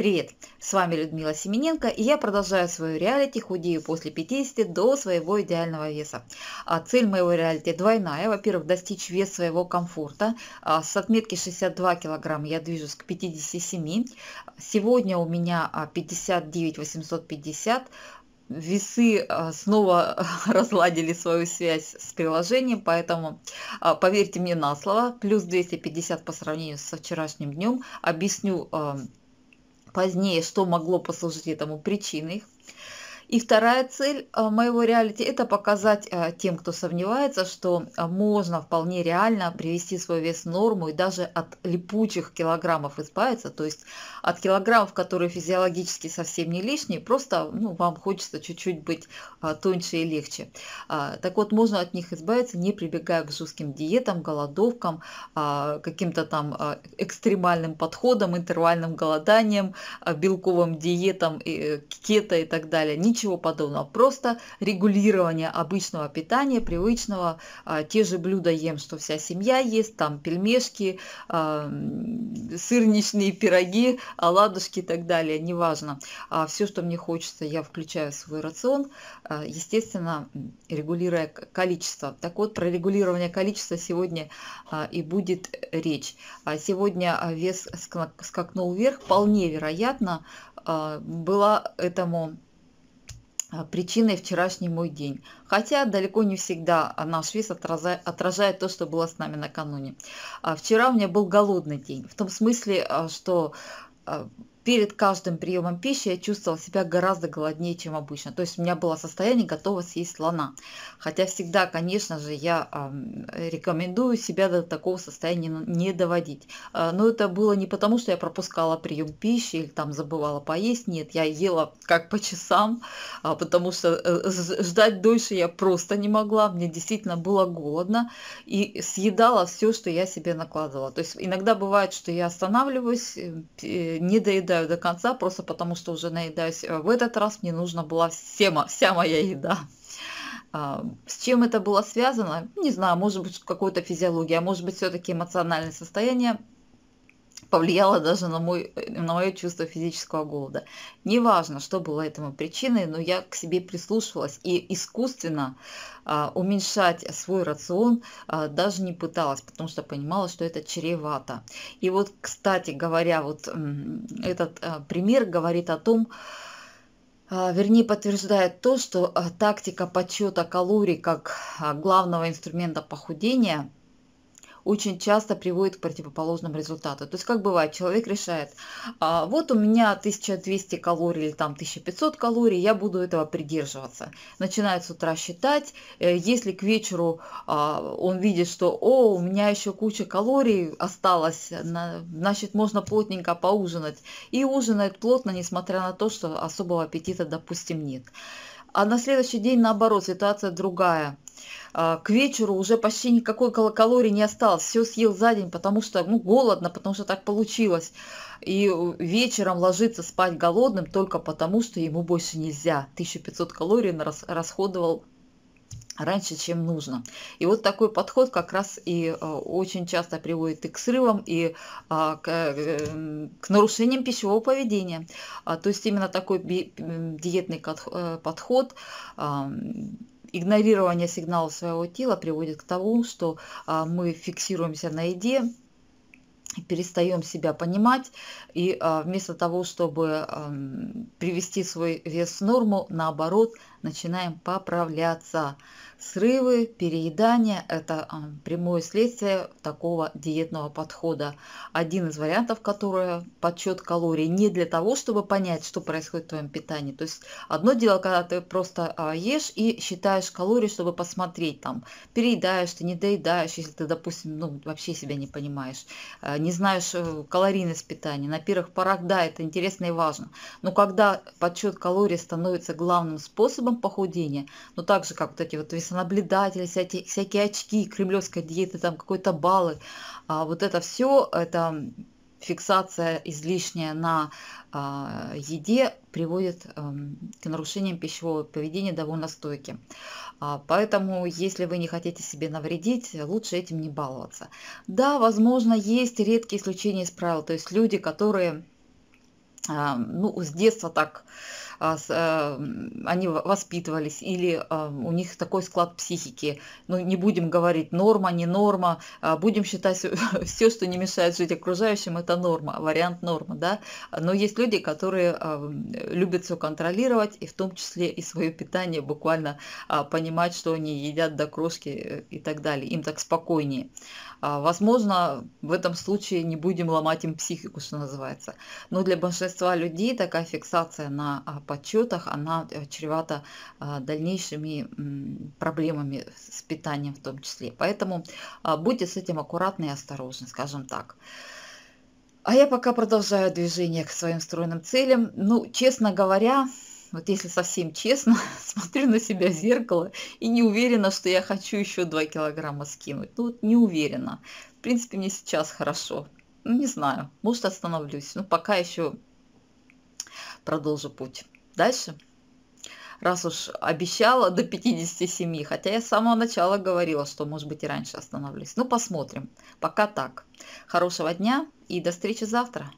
Привет, с вами Людмила Семененко и я продолжаю свою реалити «Худею после 50 до своего идеального веса». А цель моего реалити двойная. Во-первых, достичь вес своего комфорта. А с отметки 62 кг я движусь к 57. Сегодня у меня 59 а, 850 весы а, снова разладили свою связь с приложением, поэтому а, поверьте мне на слово, плюс 250 по сравнению со вчерашним днем. Объясню Позднее, что могло послужить этому причиной, и вторая цель э, моего реалити – это показать э, тем, кто сомневается, что э, можно вполне реально привести свой вес в норму и даже от липучих килограммов избавиться, то есть от килограммов, которые физиологически совсем не лишние, просто ну, вам хочется чуть-чуть быть тоньше и легче. А, так вот, можно от них избавиться, не прибегая к жестким диетам, голодовкам, а, каким-то там экстремальным подходам, интервальным голоданием, белковым диетам, кето и так далее ничего подобного, просто регулирование обычного питания, привычного, а, те же блюда ем, что вся семья ест, там пельмешки, а, сырничные пироги, оладушки и так далее, неважно. А Все, что мне хочется, я включаю в свой рацион, естественно, регулируя количество. Так вот, про регулирование количества сегодня и будет речь. Сегодня вес скакнул вверх, вполне вероятно, была этому а, причиной вчерашний мой день. Хотя далеко не всегда а, наш вес отражает, то, что было с нами накануне. А, вчера у меня был голодный день, в том смысле, что перед каждым приемом пищи я чувствовал себя гораздо голоднее, чем обычно. То есть у меня было состояние готово съесть слона. Хотя всегда, конечно же, я рекомендую себя до такого состояния не доводить. А, но это было не потому, что я пропускала прием пищи или там забывала поесть. Нет, я ела как по часам, а, потому что э, ждать дольше я просто не могла. Мне действительно было голодно и съедала все, что я себе накладывала. То есть иногда бывает, что я останавливаюсь, э, э, не доедаю доедаю до конца, просто потому что уже наедаюсь. Э, в этот раз мне нужна была все, вся моя еда. А, с чем это было связано? Не знаю, может быть, какой-то физиология, а может быть, все-таки эмоциональное состояние повлияло даже на, мой, э, на мое чувство физического голода. Неважно, что было этому причиной, но я к себе прислушивалась и искусственно а, уменьшать свой рацион а, даже не пыталась, потому что понимала, что это чревато. И вот, кстати говоря, вот этот а, пример говорит о том, а, вернее подтверждает то, что а, тактика подсчета калорий как а, главного инструмента похудения – очень часто приводит к противоположным результатам. То есть как бывает, человек решает, а, вот у меня 1200 калорий или там 1500 калорий, я буду этого придерживаться. Начинает с утра считать, э, если к вечеру а, он видит, что о, у меня еще куча калорий осталось, на, значит можно плотненько поужинать. И ужинает плотно, несмотря на то, что особого аппетита, допустим, нет. А на следующий день, наоборот, ситуация другая. А, к вечеру уже почти никакой калорий не осталось, все съел за день, потому что, ну, голодно, потому что так получилось. И э, вечером ложится спать голодным только потому, что ему больше нельзя. 1500 калорий расходовал раньше, чем нужно. И вот такой подход как раз и э, очень часто приводит и к срывам, и а, к, э, к нарушениям пищевого поведения. А, то есть именно такой диетный подход игнорирование сигнала своего тела приводит к тому, что а, мы фиксируемся на еде, перестаем себя понимать и а, вместо того, чтобы привести свой вес в норму, наоборот – начинаем поправляться. Срывы, переедание – это а, прямое следствие такого диетного подхода. Один из вариантов, который подсчет калорий не для того, чтобы понять, что происходит в твоем питании. То есть одно дело, когда ты просто а, ешь и считаешь калории, чтобы посмотреть, там, переедаешь ты, не доедаешь, если ты, допустим, ну, вообще себя не понимаешь, а, не знаешь э, калорийность питания. На первых порах, да, это интересно и важно. Но когда подсчет калорий становится главным способом, способом похудения, но также как вот эти вот весонаблюдатели, всякие, всякие очки, кремлевская диета, там какой-то баллы, а вот это все, это фиксация излишняя на э, еде приводит э, к нарушениям пищевого поведения довольно стойки. А, поэтому, если вы не хотите себе навредить, лучше этим не баловаться. Да, возможно, есть редкие исключения из правил, то есть люди, которые э, ну, с детства так э, а, э, они воспитывались, или а, у них такой склад психики. Ну, не будем говорить норма, не норма, а будем считать все, что не мешает жить окружающим, это норма, вариант норма, да. Но есть люди, которые любят все контролировать, и в том числе и свое питание, буквально понимать, что они едят до крошки э, и так далее. Им так спокойнее. Возможно, в этом случае не будем ломать им психику, что называется. Но для большинства людей такая фиксация на подсчетах, она э, чревата э, дальнейшими проблемами с питанием в том числе. Поэтому э, будьте с этим аккуратны и осторожны, скажем так. А я пока продолжаю движение к своим стройным целям. Ну, честно говоря, вот если совсем честно, смотрю на себя в зеркало и не уверена, что я хочу еще 2 килограмма скинуть. Ну, вот не уверена. В принципе, мне сейчас хорошо. Ну, не знаю, может остановлюсь. Ну, пока еще продолжу путь. Дальше. Раз уж обещала до 57, хотя я с самого начала говорила, что может быть и раньше остановлюсь. Ну посмотрим. Пока так. Хорошего дня и до встречи завтра.